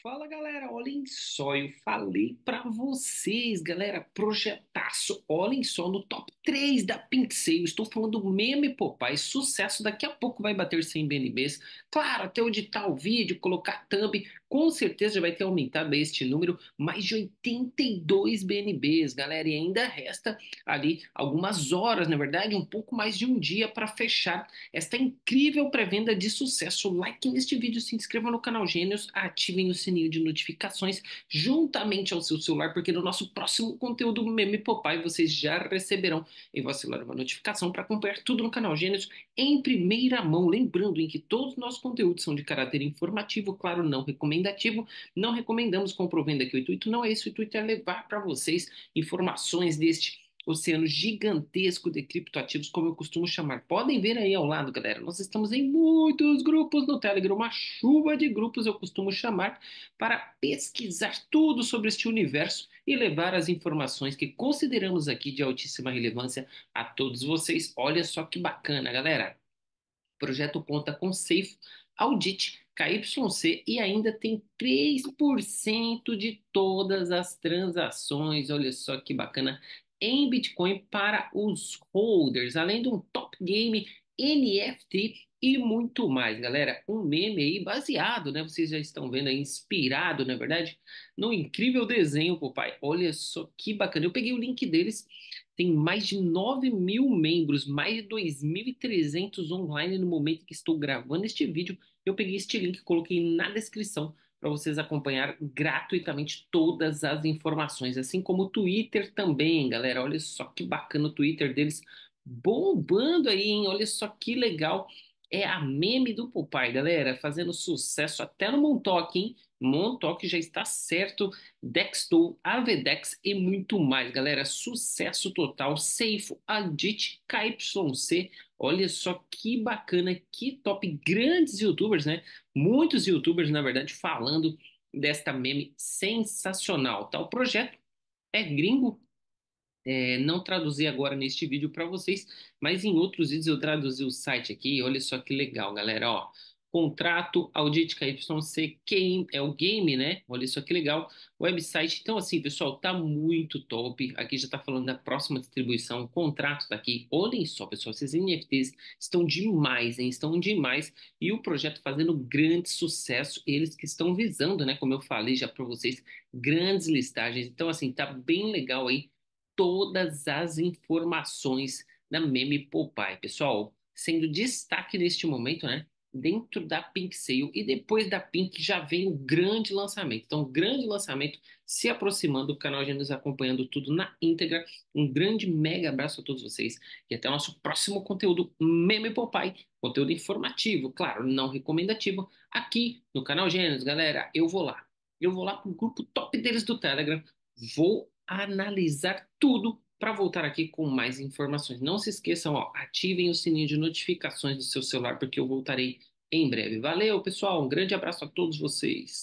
Fala galera, olhem só, eu falei para vocês, galera, projetaço, olhem só no top 3 da Pintsei, estou falando meme papai sucesso, daqui a pouco vai bater 100 BNBs, claro, até editar tá o vídeo, colocar thumb, com certeza já vai ter aumentado este número mais de 82 BNBs, galera. E ainda resta ali algumas horas, na verdade, um pouco mais de um dia para fechar esta incrível pré-venda de sucesso. Like neste vídeo, se inscreva no canal Gênios, ativem o sininho de notificações juntamente ao seu celular, porque no nosso próximo conteúdo Meme Popai vocês já receberão em vosso celular uma notificação para acompanhar tudo no canal Gênios em primeira mão. Lembrando em que todos os nossos conteúdos são de caráter informativo, claro, não recomendo ativo, Não recomendamos comprovando aqui o intuito, não é esse. O intuito é levar para vocês informações deste oceano gigantesco de criptoativos, como eu costumo chamar. Podem ver aí ao lado, galera. Nós estamos em muitos grupos no Telegram, uma chuva de grupos eu costumo chamar para pesquisar tudo sobre este universo e levar as informações que consideramos aqui de altíssima relevância a todos vocês. Olha só que bacana, galera. O projeto conta com Safe Audit KYC e ainda tem 3% de todas as transações, olha só que bacana, em Bitcoin para os holders, além de um top game NFT e muito mais, galera. Um meme aí baseado, né? Vocês já estão vendo aí, inspirado, na é verdade, no incrível desenho, papai. Olha só que bacana. Eu peguei o link deles, tem mais de 9 mil membros, mais de 2.300 online no momento que estou gravando este vídeo. Eu peguei este link, coloquei na descrição para vocês acompanhar gratuitamente todas as informações, assim como o Twitter também, galera. Olha só que bacana o Twitter deles bombando aí, hein? Olha só que legal. É a meme do Popeye, galera, fazendo sucesso até no Montauk, hein? Montauk já está certo, Dextol, Avedex e muito mais, galera. Sucesso total, Seifo, Adit, KYC. Olha só que bacana, que top. Grandes youtubers, né? Muitos youtubers, na verdade, falando desta meme sensacional, tá? O projeto é gringo, é, não traduzi agora neste vídeo para vocês, mas em outros vídeos eu traduzi o site aqui. Olha só que legal, galera. Ó, contrato Audit KYC, quem é o game, né? Olha só que legal. Website. Então, assim, pessoal, tá muito top. Aqui já tá falando da próxima distribuição. O contrato tá aqui. Olhem só, pessoal, esses NFTs estão demais, hein? Estão demais. E o projeto fazendo grande sucesso. Eles que estão visando, né? Como eu falei já para vocês, grandes listagens. Então, assim, tá bem legal aí todas as informações da meme Popeye, pessoal. Sendo destaque neste momento, né? Dentro da Pink Sale e depois da Pink já vem o grande lançamento. Então, um grande lançamento se aproximando, o canal já nos acompanhando tudo na íntegra. Um grande mega abraço a todos vocês e até o nosso próximo conteúdo Meme Popeye, conteúdo informativo, claro, não recomendativo, aqui no canal Gênesis, galera. Eu vou lá. Eu vou lá para o grupo top deles do Telegram. Vou analisar tudo para voltar aqui com mais informações. Não se esqueçam, ó, ativem o sininho de notificações do seu celular, porque eu voltarei em breve. Valeu, pessoal. Um grande abraço a todos vocês.